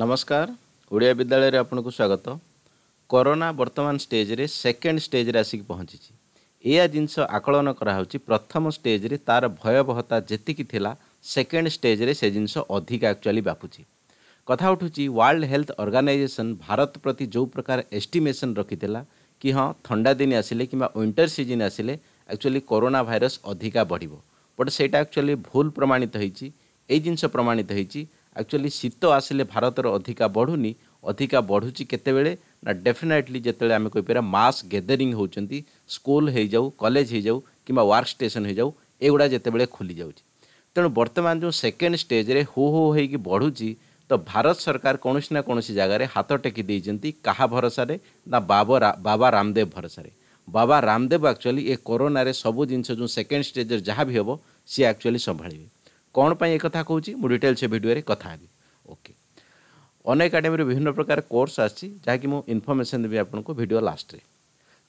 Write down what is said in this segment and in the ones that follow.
ନମସ୍କାର ଓଡ଼ିଆ ବିଦ୍ୟାଳୟରେ ଆପଣଙ୍କୁ ସ୍ୱାଗତ କରୋନା ବର୍ତ୍ତମାନ ଷ୍ଟେଜ୍ରେ ସେକେଣ୍ଡ ଷ୍ଟେଜ୍ରେ ଆସିକି ପହଞ୍ଚିଛି ଏହା ଜିନିଷ ଆକଳନ କରାହେଉଛି ପ୍ରଥମ ଷ୍ଟେଜ୍ରେ ତା'ର ଭୟବହତା ଯେତିକି ଥିଲା ସେକେଣ୍ଡ ଷ୍ଟେଜ୍ରେ ସେ ଜିନିଷ ଅଧିକ ଆକ୍ଚୁଆଲି ବ୍ୟାପୁଛି କଥା ଉଠୁଛି ୱାର୍ଲଡ ହେଲ୍ଥ ଅର୍ଗାନାଇଜେସନ୍ ଭାରତ ପ୍ରତି ଯେଉଁ ପ୍ରକାର ଏଷ୍ଟିମେସନ୍ ରଖିଥିଲା କି ହଁ ଥଣ୍ଡା ଦିନ ଆସିଲେ କିମ୍ବା ୱିଣ୍ଟର ସିଜିନ୍ ଆସିଲେ ଆକ୍ଚୁଆଲି କରୋନା ଭାଇରସ୍ ଅଧିକା ବଢ଼ିବ ବଟ୍ ସେଇଟା ଆକ୍ଚୁଆଲି ଭୁଲ ପ୍ରମାଣିତ ହୋଇଛି ଏଇ ଜିନିଷ ପ୍ରମାଣିତ ହୋଇଛି ଆକ୍ଚୁଆଲି ଶୀତ ଆସିଲେ ଭାରତର ଅଧିକା ବଢ଼ୁନି ଅଧିକା ବଢ଼ୁଛି କେତେବେଳେ ନା ଡେଫିନେଟଲି ଯେତେବେଳେ ଆମେ କହିପାରିବା ମାସ୍ ଗେଦରିଂ ହେଉଛନ୍ତି ସ୍କୁଲ ହୋଇଯାଉ କଲେଜ ହୋଇଯାଉ କିମ୍ବା ୱାର୍କ ଷ୍ଟେସନ୍ ହୋଇଯାଉ ଏଗୁଡ଼ା ଯେତେବେଳେ ଖୋଲିଯାଉଛି ତେଣୁ ବର୍ତ୍ତମାନ ଯେଉଁ ସେକେଣ୍ଡ ଷ୍ଟେଜ୍ରେ ହୋ ହୋ ହୋଇକି ବଢ଼ୁଛି ତ ଭାରତ ସରକାର କୌଣସି ନା କୌଣସି ଜାଗାରେ ହାତ ଟେକି ଦେଇଛନ୍ତି କାହା ଭରସାରେ ନା ବାବା ବାବା ରାମଦେବ ଭରସାରେ ବାବା ରାମଦେବ ଆକ୍ଚୁଆଲି ଏ କରୋନାରେ ସବୁ ଜିନିଷ ଯେଉଁ ସେକେଣ୍ଡ ଷ୍ଟେଜ୍ରେ ଯାହା ବି ହେବ ସିଏ ଆକ୍ଚୁଆଲି ସମ୍ଭାଳିବେ କ'ଣ ପାଇଁ ଏ କଥା କହୁଛି ମୁଁ ଡିଟେଲ୍ ସେ ଭିଡ଼ିଓରେ କଥା ହେବି ଓକେ ଅନ ଏକାଡେମୀରେ ବିଭିନ୍ନ ପ୍ରକାର କୋର୍ସ ଆସିଛି ଯାହାକି ମୁଁ ଇନଫର୍ମେସନ୍ ଦେବି ଆପଣଙ୍କୁ ଭିଡ଼ିଓ ଲାଷ୍ଟରେ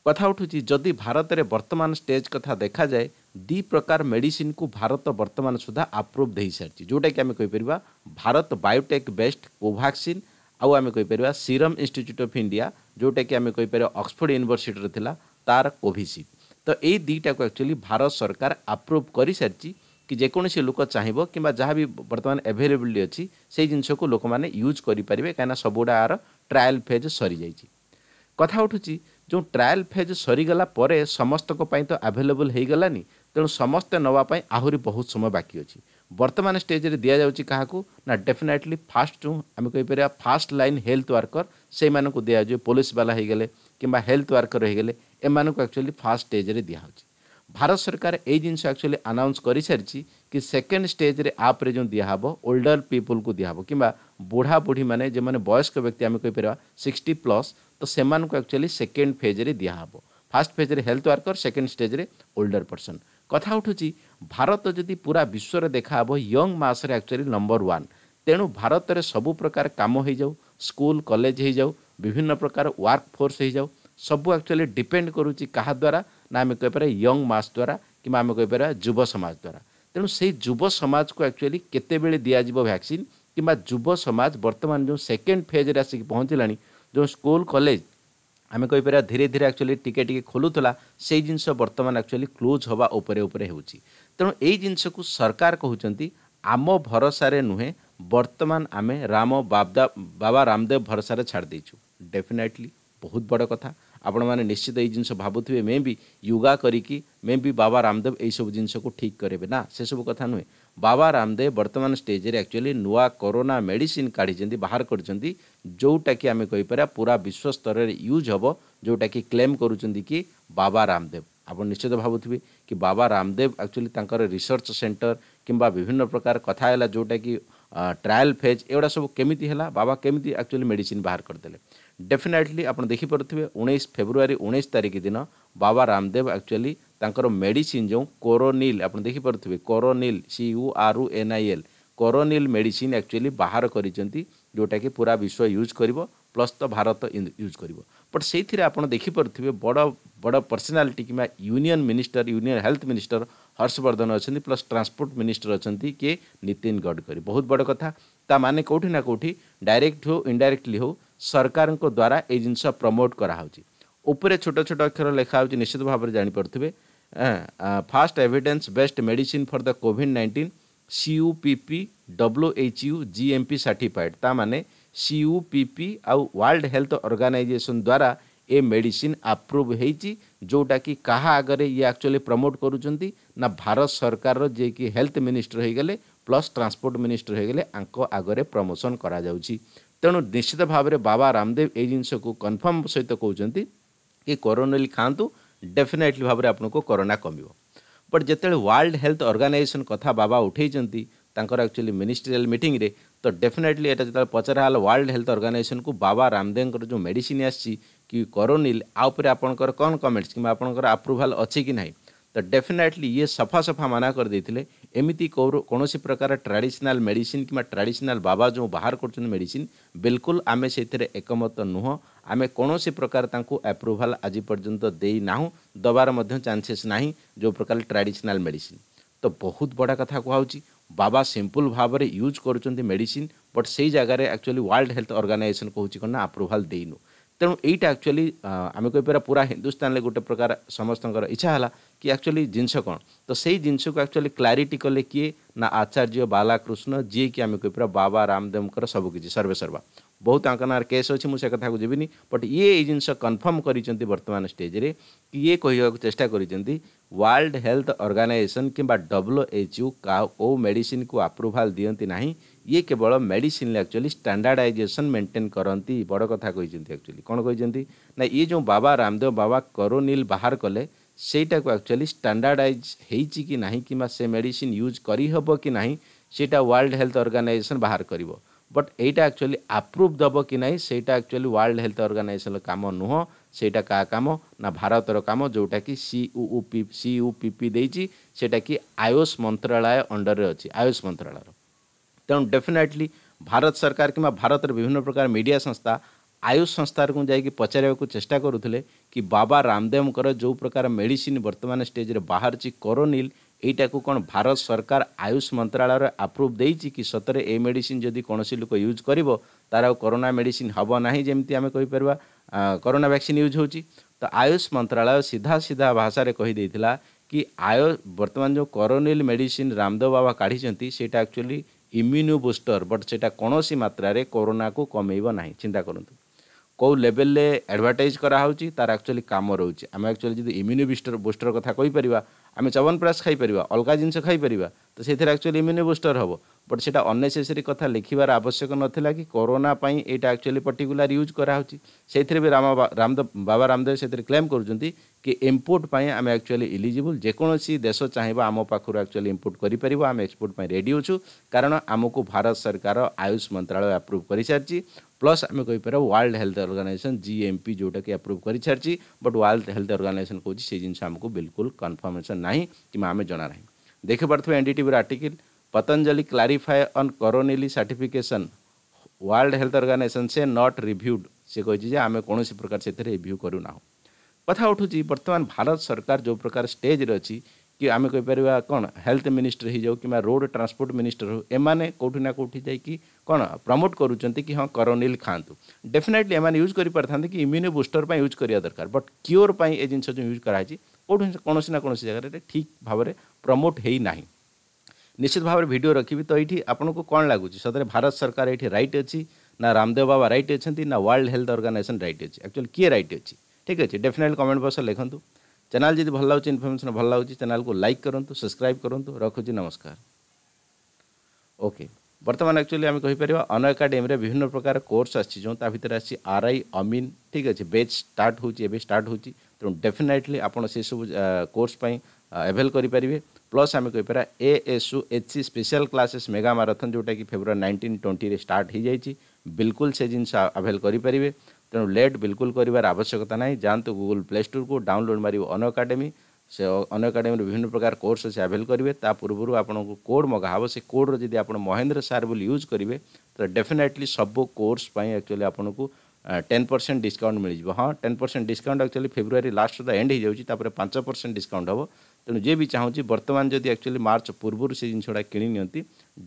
କଥା ଉଠୁଛି ଯଦି ଭାରତରେ ବର୍ତ୍ତମାନ ଷ୍ଟେଜ୍ କଥା ଦେଖାଯାଏ ଦୁଇ ପ୍ରକାର ମେଡ଼ିସିନ୍କୁ ଭାରତ ବର୍ତ୍ତମାନ ସୁଦ୍ଧା ଆପ୍ରୁଭ୍ ଦେଇସାରିଛି ଯେଉଁଟାକି ଆମେ କହିପାରିବା ଭାରତ ବାୟୋଟେକ୍ ବେଷ୍ଟ କୋଭାକ୍ସିନ୍ ଆଉ ଆମେ କହିପାରିବା ସିରମ୍ ଇନଷ୍ଟିଚ୍ୟୁଟ୍ ଅଫ୍ ଇଣ୍ଡିଆ ଯେଉଁଟାକି ଆମେ କହିପାରିବା ଅକ୍ସଫୋର୍ଡ଼ ୟୁନିଭର୍ସିଟିରେ ଥିଲା ତାର କୋଭିସିଡ୍ ତ ଏଇ ଦୁଇଟାକୁ ଆକ୍ଚୁଆଲି ଭାରତ ସରକାର ଆପ୍ରୁଭ୍ କରିସାରିଛି କି ଯେକୌଣସି ଲୋକ ଚାହିଁବ କିମ୍ବା ଯାହା ବି ବର୍ତ୍ତମାନ ଆଭେଲେବିଲିଟି ଅଛି ସେଇ ଜିନିଷକୁ ଲୋକମାନେ ୟୁଜ୍ କରିପାରିବେ କାହିଁକିନା ସବୁଗୁଡ଼ା ଆର ଟ୍ରାଏଲ୍ ଫେଜ୍ ସରିଯାଇଛି କଥା ଉଠୁଛି ଯେଉଁ ଟ୍ରାଏଲ୍ ଫେଜ୍ ସରିଗଲା ପରେ ସମସ୍ତଙ୍କ ପାଇଁ ତ ଆଭେଲେବୁଲ୍ ହେଇଗଲାନି ତେଣୁ ସମସ୍ତେ ନେବା ପାଇଁ ଆହୁରି ବହୁତ ସମୟ ବାକି ଅଛି ବର୍ତ୍ତମାନ ଷ୍ଟେଜ୍ରେ ଦିଆଯାଉଛି କାହାକୁ ନା ଡେଫିନେଟ୍ଲି ଫାଷ୍ଟ ଯେଉଁ ଆମେ କହିପାରିବା ଫାଷ୍ଟ ଲାଇନ୍ ହେଲ୍ଥ ୱାର୍କର ସେଇମାନଙ୍କୁ ଦିଆଯାଉଛି ପୋଲିସବାଲା ହେଇଗଲେ କିମ୍ବା ହେଲ୍ଥ ୱାର୍କର ହେଇଗଲେ ଏମାନଙ୍କୁ ଆକ୍ଚୁଆଲି ଫାଷ୍ଟ ଷ୍ଟେଜ୍ରେ ଦିଆହେଉଛି ଭାରତ ସରକାର ଏଇ ଜିନିଷ ଆକ୍ଚୁଆଲି ଆନାଉନ୍ସ କରିସାରିଛି କି ସେକେଣ୍ଡ ଷ୍ଟେଜ୍ରେ ଆପ୍ରେ ଯେଉଁ ଦିଆହେବ ଓଲ୍ଡର ପିପୁଲକୁ ଦିଆହେବ କିମ୍ବା ବୁଢ଼ା ବୁଢ଼ୀମାନେ ଯେଉଁମାନେ ବୟସ୍କ ବ୍ୟକ୍ତି ଆମେ କହିପାରିବା ସିକ୍ସଟି ପ୍ଲସ୍ ତ ସେମାନଙ୍କୁ ଆକ୍ଚୁଆଲି ସେକେଣ୍ଡ ଫେଜ୍ରେ ଦିଆହେବ ଫାର୍ଷ୍ଟ ଫେଜ୍ରେ ହେଲ୍ଥ ୱାର୍କର୍ ସେକେଣ୍ଡ ଷ୍ଟେଜ୍ରେ ଓଲ୍ଡର ପର୍ସନ୍ କଥା ଉଠୁଛି ଭାରତ ଯଦି ପୁରା ବିଶ୍ୱରେ ଦେଖାହେବ ୟଙ୍ଗ୍ ମାସରେ ଆକ୍ଚୁଆଲି ନମ୍ବର ୱାନ୍ ତେଣୁ ଭାରତରେ ସବୁ ପ୍ରକାର କାମ ହୋଇଯାଉ ସ୍କୁଲ କଲେଜ ହୋଇଯାଉ ବିଭିନ୍ନ ପ୍ରକାର ୱାର୍କ ଫୋର୍ସ ହୋଇଯାଉ ସବୁ ଆକ୍ଚୁଆଲି ଡିପେଣ୍ଡ କରୁଛି କାହା ଦ୍ୱାରା ना आम कहीपर यंग मास द्वारा किंवा आम्ही कहीपर जुव समाज द्वारा ତେଣୁ ସେଇ ଯୁବ ସମାଜକୁ ଆକ୍ଚୁଆଲି କେତେବେଳେ ଦିଆଯିବ ଭ୍ୟାକ୍ସିନ୍ କିମ୍ବା ଯୁବ ସମାଜ ବର୍ତ୍ତମାନ ଯେଉଁ ସେକେଣ୍ଡ ଫେଜ୍ରେ ଆସିକି ପହଞ୍ଚିଲାଣି ଯେଉଁ ସ୍କୁଲ କଲେଜ ଆମେ କହିପାରିବା ଧୀରେ ଧୀରେ ଆକ୍ଚୁଆଲି ଟିକେ ଟିକେ ଖୋଲୁଥିଲା ସେଇ ଜିନିଷ ବର୍ତ୍ତମାନ ଆକ୍ଚୁଆଲି କ୍ଲୋଜ୍ ହେବା ଉପରେ ଉପରେ ହେଉଛି ତେଣୁ ଏଇ ଜିନିଷକୁ ସରକାର କହୁଛନ୍ତି ଆମ ଭରସାରେ ନୁହେଁ ବର୍ତ୍ତମାନ ଆମେ ରାମ ବାବଦା ବାବା ରାମଦେବ ଭରସାରେ ଛାଡ଼ି ଦେଇଛୁ ଡେଫିନେଟଲି ବହୁତ ବଡ଼ କଥା ଆପଣମାନେ ନିଶ୍ଚିତ ଏଇ ଜିନିଷ ଭାବୁଥିବେ ମେ ବି ୟୁଗା କରିକି ମେ ବି ବାବା ରାମଦେବ ଏଇସବୁ ଜିନିଷକୁ ଠିକ୍ କରିବେ ନା ସେସବୁ କଥା ନୁହେଁ ବାବା ରାମଦେବ ବର୍ତ୍ତମାନ ଷ୍ଟେଜ୍ରେ ଆକ୍ଚୁଆଲି ନୂଆ କରୋନା ମେଡ଼ିସିନ୍ କାଢ଼ିଛନ୍ତି ବାହାର କରିଛନ୍ତି ଯେଉଁଟାକି ଆମେ କହିପାରିବା ପୁରା ବିଶ୍ୱ ସ୍ତରରେ ୟୁଜ୍ ହେବ ଯେଉଁଟାକି କ୍ଲେମ୍ କରୁଛନ୍ତି କି ବାବା ରାମଦେବ ଆପଣ ନିଶ୍ଚିତ ଭାବୁଥିବେ କି ବାବା ରାମଦେବ ଆକ୍ଚୁଆଲି ତାଙ୍କର ରିସର୍ଚ୍ଚ ସେଣ୍ଟର କିମ୍ବା ବିଭିନ୍ନ ପ୍ରକାର କଥା ହେଲା ଯେଉଁଟାକି ट्रायल फेज एगुड़ा सब केमी है बाबा केमी एक्चुअली मेडिसीन बाहर करदे डेफिनेटली आप देखिपे उन्नीस फेब्रुआरी उन्नीस तारिख दिन बाबा रामदेव एक्चुअली मेडिसीन जो कोरोनिल आप देखिपे Coronil C U R O N I L Coronil medicine actually बाहर कर कि पूरा विश्व यूज कर प्लस तो भारत यूज कर बट से आप देखिपे बड़ बड़ पर्सनालीटी कि union minister union health minister Harshvardhan अच्छा प्लस ट्रांसपोर्ट मिनिस्टर अच्छा किए नितिन गडकरी बहुत बड़ कथा ता मैंने कौटी ना कौटी डायरेक्ट हो इनडायरेक्टली हो सरकार द्वारा ये जिनस प्रमोट कराऊँगी উপরে ছোট ছোট অক্ষর লেখা হচ্ছে নিশ্চিত ভাবে জাঁপারে first evidence based medicine for the COVID nineteen CUPP WHO GMP certified তা মানে সিইউপিপি আউ ওয়ার্ল্ড হেলথ অর্গানাইজেসন দ্বারা ଏ ମେଡ଼ିସିନ୍ ଆପ୍ରୁଭ୍ ହେଇଛି ଯେଉଁଟାକି କାହା ଆଗରେ ଇଏ ଆକ୍ଚୁଆଲି ପ୍ରମୋଟ୍ କରୁଛନ୍ତି ନା ଭାରତ ସରକାରର ଯିଏକି ହେଲ୍ଥ ମିନିଷ୍ଟର ହୋଇଗଲେ ପ୍ଲସ୍ ଟ୍ରାନ୍ସପୋର୍ଟ ମିନିଷ୍ଟର ହୋଇଗଲେ ଆଙ୍କ ଆଗରେ ପ୍ରମୋସନ୍ କରାଯାଉଛି ତେଣୁ ନିଶ୍ଚିତ ଭାବରେ ବାବା ରାମଦେବ ଏଇ ଜିନିଷକୁ କନଫର୍ମ ସହିତ କହୁଛନ୍ତି କି କରୋନାଲି ଖାଆନ୍ତୁ ଡେଫିନେଟଲି ଭାବରେ ଆପଣଙ୍କୁ କରୋନା କମିବ ବଟ୍ ଯେତେବେଳେ ୱାର୍ଲଡ଼ ହେଲ୍ଥ ଅର୍ଗାନାଇଜେସନ୍ କଥା ବାବା ଉଠାଇଛନ୍ତି ତାଙ୍କର ଆକ୍ଚୁଆଲି ମିନିଷ୍ଟ୍ରିଆଲ ମିଟିଂରେ ତ ଡେଫିନେଟଲି ଏଇଟା ଯେତେବେଳେ ପଚରା ହେଲା ୱାର୍ଲଡ ହେଲ୍ଥ ଅର୍ଗାନାଇଜେସନକୁ ବାବା ରାମଦେବଙ୍କର ଯେଉଁ ମେଡ଼ିସିନ ଆସିଛି କି କରୋନିଲ୍ ଆ ଉପରେ ଆପଣଙ୍କର କ'ଣ କମେଣ୍ଟସ୍ କିମ୍ବା ଆପଣଙ୍କର ଆପ୍ରୁଭାଲ୍ ଅଛି କି ନାହିଁ ତ ଡେଫିନେଟଲି ଇଏ ସଫା ସଫା ମନା କରିଦେଇଥିଲେ ଏମିତି କୌଣସି ପ୍ରକାର ଟ୍ରାଡ଼ିସନାଲ୍ ମେଡ଼ିସିନ୍ କିମ୍ବା ଟ୍ରାଡ଼ିସନାଲ୍ ବାବା ଯେଉଁ ବାହାର କରୁଛନ୍ତି ମେଡ଼ିସିନ୍ ବିଲକୁଲ ଆମେ ସେଥିରେ ଏକମତ ନୁହଁ ଆମେ କୌଣସି ପ୍ରକାର ତାଙ୍କୁ ଆପ୍ରୁଭାଲ୍ ଆଜି ପର୍ଯ୍ୟନ୍ତ ଦେଇନାହୁଁ ଦେବାର ମଧ୍ୟ ଚାନ୍ସେସ୍ ନାହିଁ ଯେଉଁ ପ୍ରକାର ଟ୍ରାଡ଼ିସନାଲ୍ ମେଡ଼ିସିନ୍ ତ ବହୁତ ବଡ଼ କଥା କୁହାହେଉଛି ବାବା ସିମ୍ପୁଲ ଭାବରେ ୟୁଜ୍ କରୁଛନ୍ତି ମେଡ଼ିସିନ୍ ବଟ୍ ସେଇ ଜାଗାରେ ଆକ୍ଚୁଆଲି ୱାର୍ଲଡ ହେଲ୍ଥ ଅର୍ଗାନାଇଜେସନ୍ କହୁଛି କ'ଣ ନା ଆପ୍ରୁଭାଲ ଦେଇନୁ ତେଣୁ ଏଇଟା ଆକ୍ଚୁଆଲି ଆମେ କହିପାରିବା ପୁରା ହିନ୍ଦୁସ୍ତାନରେ ଗୋଟେ ପ୍ରକାର ସମସ୍ତଙ୍କର ଇଚ୍ଛା ହେଲା କି ଆକ୍ଚୁଆଲି ଜିନିଷ କ'ଣ ତ ସେଇ ଜିନିଷକୁ ଆକ୍ଚୁଆଲି କ୍ଲାରିଟି କଲେ କିଏ ନା ଆଚାର୍ଯ୍ୟ ବାଲାକୃଷ୍ଣ ଯିଏକି ଆମେ କହିପାରିବା ବାବା ରାମଦେବଙ୍କର ସବୁକିଛି ସର୍ବେସର୍ବା ବହୁତ ତାଙ୍କ ନାଁରେ କେସ୍ ଅଛି ମୁଁ ସେ କଥାକୁ ଯିବିନି ବଟ୍ ଇଏ ଏଇ ଜିନିଷ କନଫର୍ମ କରିଛନ୍ତି ବର୍ତ୍ତମାନ ଷ୍ଟେଜ୍ରେ କିଏ କହିବାକୁ ଚେଷ୍ଟା କରିଛନ୍ତି ୱାର୍ଲଡ ହେଲ୍ଥ ଅର୍ଗାନାଇଜେସନ୍ କିମ୍ବା ଡବ୍ଲ୍ୟୁଏଚ୍ୟୁ କୋ ମେଡ଼ିସିନକୁ ଆପ୍ରୁଭାଲ୍ ଦିଅନ୍ତି ନାହିଁ ଇଏ କେବଳ ମେଡ଼ିସିନ୍ ଆକ୍ଚୁଆଲି ଷ୍ଟାଣ୍ଡାର୍ଡ଼ାଇଜେସନ୍ ମେଣ୍ଟେନ୍ କରନ୍ତି ବଡ଼ କଥା କହିଛନ୍ତି ଆକ୍ଚୁଆଲି କ'ଣ କହିଛନ୍ତି ନା ଇଏ ଯେଉଁ ବାବା ରାମଦେବ ବାବା କରୋନିଲ୍ ବାହାର କଲେ ସେଇଟାକୁ ଆକ୍ଚୁଆଲି ଷ୍ଟାଣ୍ଡାର୍ଡ଼ାଇଜ୍ ହେଇଛି କି ନାହିଁ କିମ୍ବା ସେ ମେଡ଼ିସିନ୍ ୟୁଜ୍ କରିହେବ କି ନାହିଁ ସେଇଟା ୱାର୍ଲଡ ହେଲ୍ଥ ଅର୍ଗାନାଇଜେସନ୍ ବାହାର କରିବ ବଟ୍ ଏଇଟା ଆକ୍ଚୁଆଲି ଆପ୍ରୁଭ୍ ଦେବ କି ନାହିଁ ସେଇଟା ଆକ୍ଚୁଆଲି ୱାର୍ଲଡ ହେଲ୍ଥ ଅର୍ଗାନାଇଜେସନ୍ର କାମ ନୁହଁ ସେଇଟା କାହା କାମ ନା ଭାରତର କାମ ଯେଉଁଟାକି ସିଉପି ସିୟୁପିପି ଦେଇଛି ସେଇଟାକି ଆୟୁଷ ମନ୍ତ୍ରାଳୟ ଅଣ୍ଡରରେ ଅଛି ଆୟୁଷ ମନ୍ତ୍ରାଳୟର ତେଣୁ ଡେଫିନେଟଲି ଭାରତ ସରକାର କିମ୍ବା ଭାରତର ବିଭିନ୍ନ ପ୍ରକାର ମିଡ଼ିଆ ସଂସ୍ଥା ଆୟୁଷ ସଂସ୍ଥାକୁ ଯାଇକି ପଚାରିବାକୁ ଚେଷ୍ଟା କରୁଥିଲେ କି ବାବା ରାମଦେବଙ୍କର ଯେଉଁ ପ୍ରକାର ମେଡ଼ିସିନ ବର୍ତ୍ତମାନ ଷ୍ଟେଜରେ ବାହାରିଛି କରୋନିଲ ଏଇଟାକୁ କ'ଣ ଭାରତ ସରକାର ଆୟୁଷ ମନ୍ତ୍ରାଳୟରେ ଆପ୍ରୁଭ୍ ଦେଇଛି କି ସତରେ ଏ ମେଡ଼ିସିନ ଯଦି କୌଣସି ଲୋକ ୟୁଜ୍ କରିବ ତାର ଆଉ କରୋନା ମେଡ଼ିସିନ୍ ହେବ ନାହିଁ ଯେମିତି ଆମେ କହିପାରିବା କରୋନା ଭ୍ୟାକ୍ସିନ୍ ୟୁଜ୍ ହେଉଛି ତ ଆୟୁଷ ମନ୍ତ୍ରାଳୟ ସିଧା ସିଧା ଭାଷାରେ କହିଦେଇଥିଲା କି ଆୟୁ ବର୍ତ୍ତମାନ ଯେଉଁ କରୋନିଲ୍ ମେଡ଼ିସିନ୍ ରାମଦେବ ବାବା କାଢ଼ିଛନ୍ତି ସେଇଟା ଆକ୍ଚୁଆଲି ଇମ୍ୟୁନୋ ବୁଷ୍ଟର ବଟ୍ ସେଇଟା କୌଣସି ମାତ୍ରାରେ କରୋନାକୁ କମେଇବ ନାହିଁ ଚିନ୍ତା କରନ୍ତୁ କେଉଁ ଲେଭେଲରେ ଆଡ଼ଭର୍ଟାଇଜ୍ କରାହେଉଛି ତାର ଆକ୍ଚୁଆଲି କାମ ରହୁଛି ଆମେ ଆକ୍ଚୁଆଲି ଯଦି ଇମ୍ୟୁନୋ ବୁଷ୍ଟର ବୁଷ୍ଟର କଥା କହିପାରିବା ଆମେ ଚବନପ୍ରାସ ଖାଇପାରିବା ଅଲଗା ଜିନିଷ ଖାଇପାରିବା ତ ସେଥିରେ ଆକ୍ଚୁଆଲି ଇମ୍ୟୁନୋ ବୁଷ୍ଟର ହେବ ବଟ୍ ସେଇଟା ଅନ୍ନେସେସରୀ କଥା ଲେଖିବାର ଆବଶ୍ୟକ ନଥିଲା କି କରୋନା ପାଇଁ ଏଇଟା ଆକ୍ଚୁଆଲି ପର୍ଟିକୁଲାର ୟୁଜ୍ କରାହେଉଛି ସେଇଥିରେ ବି ରାମ ରାମଦେବ ବାବା ରାମଦେବ ସେଥିରେ କ୍ଲେମ୍ କରୁଛନ୍ତି କି ଇମ୍ପୋର୍ଟ ପାଇଁ ଆମେ ଆକ୍ଚୁଆଲି ଇଲିଜିବୁଲ୍ ଯେକୌଣସି ଦେଶ ଚାହିଁବ ଆମ ପାଖରୁ ଆକ୍ଚୁଆଲି ଇମ୍ପୋର୍ଟ କରିପାରିବ ଆମେ ଏକ୍ସପୋର୍ଟ ପାଇଁ ରେଡ଼ି ଅଛୁ କାରଣ ଆମକୁ ଭାରତ ସରକାର ଆୟୁଷ ମନ୍ତ୍ରାଳୟ ଆପ୍ରୁଭ୍ କରିସାରିଛି ପ୍ଲସ୍ ଆମେ କହିପାରିବା ୱାର୍ଲଡ଼ ହେଲ୍ଥ ଅର୍ଗାନାଇଜେସନ୍ ଜିଏମ୍ପି ଯେଉଁଟାକି ଆପ୍ରୁଭ୍ କରିସାରିଛି ବଟ୍ ୱାର୍ଲଡ଼ ହେଲ୍ଥ ଅର୍ଗାନାଇଜେସନ୍ କହୁଛି ସେଇ ଜିନିଷ ଆମକୁ ବିଲକୁଲ କନଫର୍ମେସନ୍ ନାହିଁ କିମ୍ବା ଆମେ ଜଣା ନାହିଁ ଦେଖିପାରୁଥିବେ ଏନ୍ ଡି ଟିଭିର article Patanjali clarify on Coronil certification World Health Organization से नट रिव्यूड से कही आम कौन प्रकार से रिव्यू करूना कथा उठू बर्तमान भारत सरकार जो प्रकार स्टेज अच्छी कि आम कहीपर कौन हेल्थ मिनिस्टर हो जाऊ कि रोड ट्रांसपोर्ट मिनिस्टर हो एमाने कौटी ना कौटी जा कौन प्रमोट कर हाँ करोनिल खात डेफिनेटली एम यूज कर पारिथे कि इम्यून बुस्टर पर यूज करा दरकार बट क्योर पर जिन जो यूज कराई कौन कौन जगह ठीक भाव प्रमोट होना ନିଶ୍ଚିତ ଭାବରେ ଭିଡ଼ିଓ ରଖିବି ତ ଏଇଠି ଆପଣଙ୍କୁ କ'ଣ ଲାଗୁଛି ସତରେ ଭାରତ ସରକାର ଏଇଠି ରାଇଟ୍ ଅଛି ନା ରାମଦେବ ବାବା ରାଇଟ୍ ଅଛନ୍ତି ନା ୱାର୍ଲଡ ହେଲ୍ଥ ଅର୍ଗାନାଇଜେସନ୍ ରାଇଟ୍ ଅଛି ଆକ୍ଚୁଆଲି କିଏ ରାଇଟ୍ ଅଛି ଠିକ୍ ଅଛି ଡେଫିନେଟଲି କମେଣ୍ଟ ବକ୍ସରେ ଲେଖନ୍ତୁ ଚ୍ୟାନେଲ୍ ଯଦି ଭଲ ଲାଗୁଛି ଇନଫର୍ମେସନ୍ ଭଲ ଲାଗୁଛି ଚ୍ୟାନେଲ୍କୁ ଲାଇକ୍ କରନ୍ତୁ ସବସ୍କ୍ରାଇବ୍ କରନ୍ତୁ ରଖୁଛି ନମସ୍କାର ଓକେ ବର୍ତ୍ତମାନ ଆକ୍ଚୁଆଲି ଆମେ କହିପାରିବା ଅନ ଏକାଡେମୀରେ ବିଭିନ୍ନ ପ୍ରକାର କୋର୍ସ ଆସିଛି ଯେଉଁ ତା ଭିତରେ ଆସିଛି ଆର୍ ଆଇ ଅମିନ୍ ଠିକ୍ ଅଛି ବେଚ୍ ଷ୍ଟାର୍ଟ ହେଉଛି ଏବେ ଷ୍ଟାର୍ଟ ହେଉଛି ତେଣୁ ଡେଫିନେଟଲି ଆପଣ ସେସବୁ କୋର୍ସ ପାଇଁ ଆଭେଲ୍ କରିପାରିବେ प्लस आम कहीपर ASU HC special classes mega marathon जोटा कि फेब्रुआरी नाइंटीन ट्वेंटी रे स्टार्ट हो जाइए बिल्कुल से जिनस आभेल करेंगे तेणु लेट बिल्कुल करार आवश्यकता ना जातु गुगुल प्ले स्टोर को डाउनलोड मारे अन अकाडेमी से अन अकाडेमी विभिन्न प्रकार कोर्स से आभेल करेंगे पूर्व आपको कोड मगाहब से कोड्र जब आप महेन्द्र सार बोली यूज करेंगे तो डेफिनेटली सब कोर्स एक्चुअली आपको टेन परसेंट डिस्काउंट मिल हाँ ten percent discount actually February last सुधा एंड हो जाऊँगी पाँच परसेंट डिस्काउंट हम ତେଣୁ ଯିଏ ବି ଚାହୁଁଛି ବର୍ତ୍ତମାନ ଯଦି ଆକ୍ଚୁଆଲି ମାର୍ଚ୍ଚ ପୂର୍ବରୁ ସେ ଜିନିଷଟା କିଣି ନିଅନ୍ତି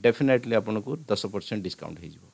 ଡେଫିନେଟଲି ଆପଣଙ୍କୁ ଦଶ ପରସେଣ୍ଟ ଡିସ୍କାଉଣ୍ଟ ହେଇଯିବ